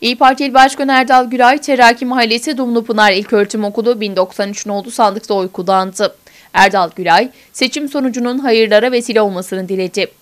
İyi Parti İl Başkanı Erdal Güray, Teraki Mahallesi Dumlupınar İlköğretim Okulu 1093 oldu sandıkta oy kullandı. Erdal Güray, seçim sonucunun hayırlara vesile olmasını diledi.